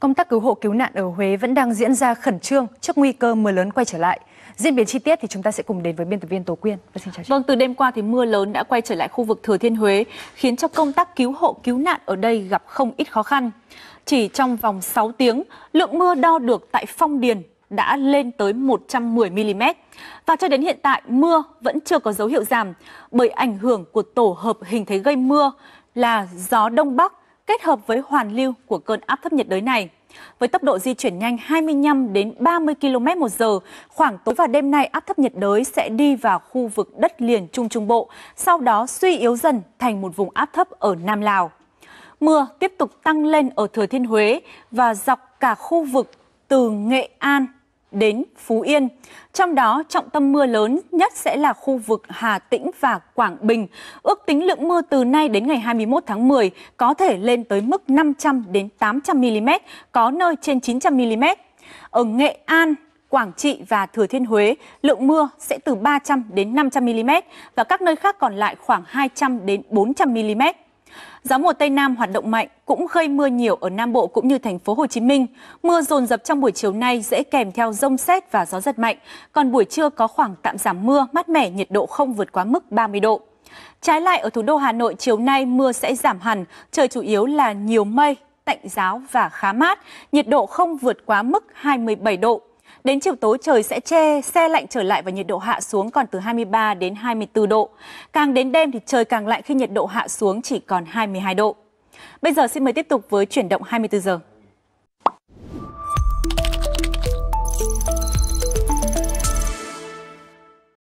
công tác cứu hộ cứu nạn ở Huế vẫn đang diễn ra khẩn trương trước nguy cơ mưa lớn quay trở lại. Diễn biến chi tiết thì chúng ta sẽ cùng đến với biên tập viên Tố Quyên. Và vâng, xin chào chị. Vâng, từ đêm qua thì mưa lớn đã quay trở lại khu vực Thừa Thiên Huế, khiến cho công tác cứu hộ cứu nạn ở đây gặp không ít khó khăn. Chỉ trong vòng 6 tiếng, lượng mưa đo được tại Phong Điền đã lên tới 110 mm. Và cho đến hiện tại, mưa vẫn chưa có dấu hiệu giảm bởi ảnh hưởng của tổ hợp hình thế gây mưa là gió đông bắc kết hợp với hoàn lưu của cơn áp thấp nhiệt đới này. Với tốc độ di chuyển nhanh 25 đến 30 km một giờ, khoảng tối và đêm nay áp thấp nhiệt đới sẽ đi vào khu vực đất liền Trung Trung Bộ, sau đó suy yếu dần thành một vùng áp thấp ở Nam Lào. Mưa tiếp tục tăng lên ở Thừa Thiên Huế và dọc cả khu vực từ Nghệ An đến Phú Yên. Trong đó, trọng tâm mưa lớn nhất sẽ là khu vực Hà Tĩnh và Quảng Bình. Ước tính lượng mưa từ nay đến ngày 21 tháng 10 có thể lên tới mức 500 đến 800 mm, có nơi trên 900 mm. Ở Nghệ An, Quảng Trị và Thừa Thiên Huế, lượng mưa sẽ từ 300 đến 500 mm và các nơi khác còn lại khoảng 200 đến 400 mm. Gió mùa Tây Nam hoạt động mạnh cũng gây mưa nhiều ở Nam Bộ cũng như thành phố Hồ Chí Minh. Mưa dồn dập trong buổi chiều nay dễ kèm theo rông xét và gió giật mạnh, còn buổi trưa có khoảng tạm giảm mưa, mát mẻ, nhiệt độ không vượt quá mức 30 độ. Trái lại ở thủ đô Hà Nội chiều nay mưa sẽ giảm hẳn, trời chủ yếu là nhiều mây, tạnh giáo và khá mát, nhiệt độ không vượt quá mức 27 độ. Đến chiều tối trời sẽ che, xe lạnh trở lại và nhiệt độ hạ xuống còn từ 23 đến 24 độ. Càng đến đêm thì trời càng lạnh khi nhiệt độ hạ xuống chỉ còn 22 độ. Bây giờ xin mời tiếp tục với chuyển động 24 giờ.